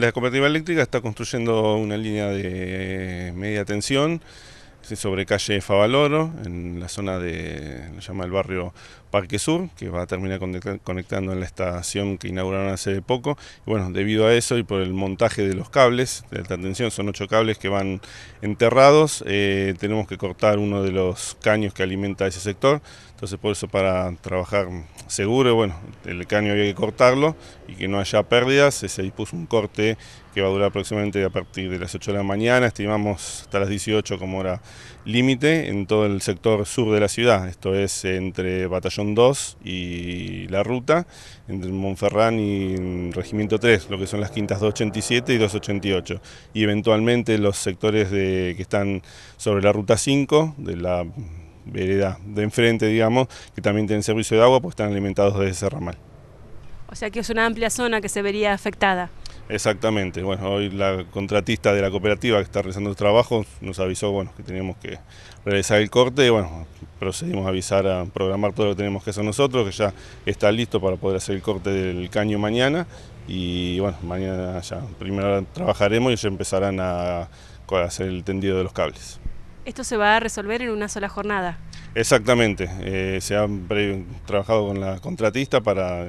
La cooperativa eléctrica está construyendo una línea de media tensión sobre calle Favaloro, en la zona de, lo llama el barrio Parque Sur, que va a terminar conectando en la estación que inauguraron hace poco. bueno, debido a eso y por el montaje de los cables de alta tensión, son ocho cables que van enterrados, eh, tenemos que cortar uno de los caños que alimenta ese sector, entonces por eso para trabajar seguro, bueno, el caño había que cortarlo y que no haya pérdidas, se dispuso un corte que va a durar aproximadamente a partir de las 8 de la mañana, estimamos hasta las 18 como hora límite en todo el sector sur de la ciudad, esto es entre Batallón 2 y la ruta, entre Monferrán y Regimiento 3, lo que son las quintas 287 y 288, y eventualmente los sectores de, que están sobre la ruta 5 de la vereda de enfrente, digamos, que también tienen servicio de agua, pues están alimentados desde ese ramal. O sea que es una amplia zona que se vería afectada. Exactamente, bueno, hoy la contratista de la cooperativa que está realizando el trabajo nos avisó bueno, que teníamos que realizar el corte y bueno, procedimos a avisar a programar todo lo que tenemos que hacer nosotros, que ya está listo para poder hacer el corte del caño mañana y bueno, mañana ya primero trabajaremos y ya empezarán a hacer el tendido de los cables. Esto se va a resolver en una sola jornada. Exactamente, eh, se ha trabajado con la contratista para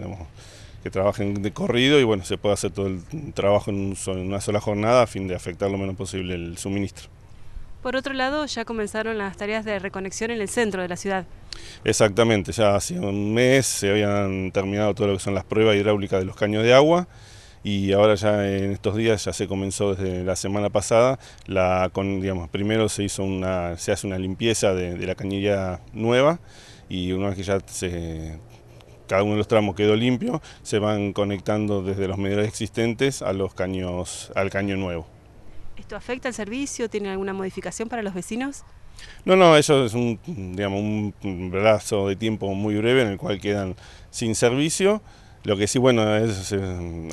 que trabajen de corrido y bueno, se puede hacer todo el trabajo en, una sola jornada a fin de afectar lo menos posible el suministro. Por otro lado, ya comenzaron las tareas de reconexión en el centro de la ciudad. Exactamente, ya hace un mes se habían terminado todas lo que son las pruebas hidráulicas de los caños de agua y ahora ya en estos días ya se comenzó desde la semana pasada, la, con, digamos, primero se, hizo una, se hace una limpieza de, la cañería nueva y una vez que ya se cada uno de los tramos quedó limpio, se van conectando desde los medidores existentes a los caños, al caño nuevo. ¿Esto afecta al servicio? ¿Tiene alguna modificación para los vecinos? No, no, eso es un, digamos, un brazo de tiempo muy breve en el cual quedan sin servicio. Lo que sí, bueno, es, eh,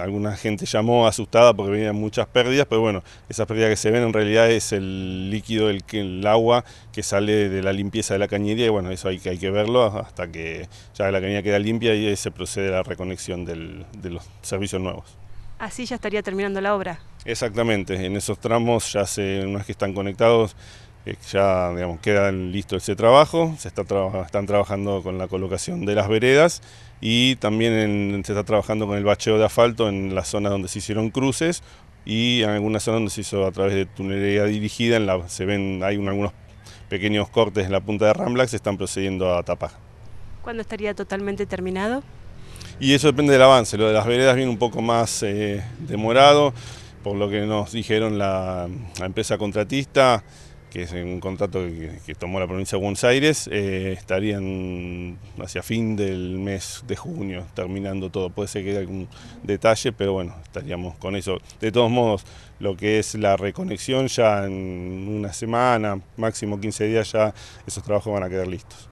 alguna gente llamó asustada porque venían muchas pérdidas, pero bueno, esas pérdidas que se ven en realidad es el líquido, el, el agua que sale de la limpieza de la cañería y bueno, eso hay, hay que verlo hasta que ya la cañería queda limpia y se procede a la reconexión de los servicios nuevos. Así ya estaría terminando la obra. Exactamente, en esos tramos ya se, una vez que están conectados, eh, ya digamos, queda listo ese trabajo, se está están trabajando con la colocación de las veredas y también se está trabajando con el bacheo de asfalto en las zonas donde se hicieron cruces y en algunas zonas donde se hizo a través de tunelería dirigida, se ven, hay algunos pequeños cortes en la punta de Rambla se están procediendo a tapar. ¿Cuándo estaría totalmente terminado? Y eso depende del avance, lo de las veredas viene un poco más eh, demorado, por lo que nos dijeron la empresa contratista, que es un contrato que, tomó la provincia de Buenos Aires, eh, estarían hacia fin del mes de junio terminando todo. Puede ser que haya algún detalle, pero bueno, estaríamos con eso. De todos modos, lo que es la reconexión ya en una semana, máximo 15 días, ya esos trabajos van a quedar listos.